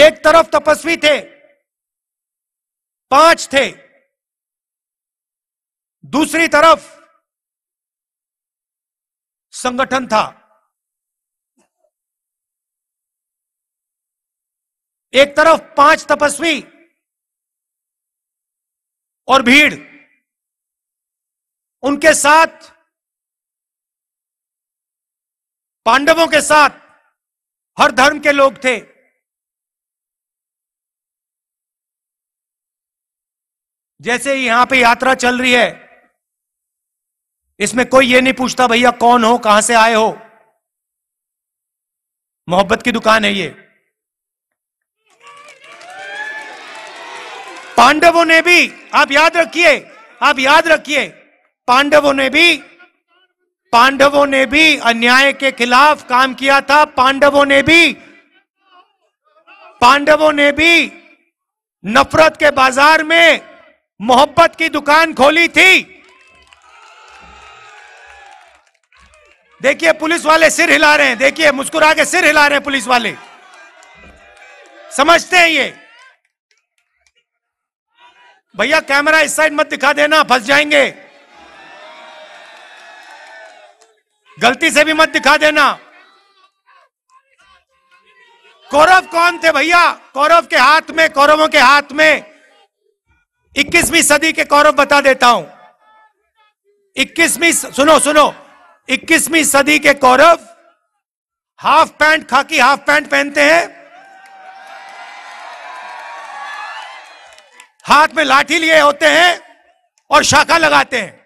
एक तरफ तपस्वी थे पांच थे दूसरी तरफ संगठन था एक तरफ पांच तपस्वी और भीड़ उनके साथ पांडवों के साथ हर धर्म के लोग थे जैसे यहां पे यात्रा चल रही है इसमें कोई ये नहीं पूछता भैया कौन हो कहां से आए हो मोहब्बत की दुकान है ये पांडवों ने भी आप याद रखिए आप याद रखिए पांडवों ने भी पांडवों ने भी अन्याय के खिलाफ काम किया था पांडवों ने भी पांडवों ने भी नफरत के बाजार में मोहब्बत की दुकान खोली थी देखिए पुलिस वाले सिर हिला रहे हैं देखिए मुस्कुरा के सिर हिला रहे हैं पुलिस वाले समझते हैं ये भैया कैमरा इस साइड मत दिखा देना फंस जाएंगे गलती से भी मत दिखा देना कौरव कौन थे भैया कौरव के हाथ में कौरवों के हाथ में इक्कीसवीं सदी के कौरव बता देता हूं इक्कीसवीं सुनो सुनो इक्कीसवीं सदी के कौरव हाफ पैंट खाकी हाफ पैंट पहनते हैं हाथ में लाठी लिए होते हैं और शाखा लगाते हैं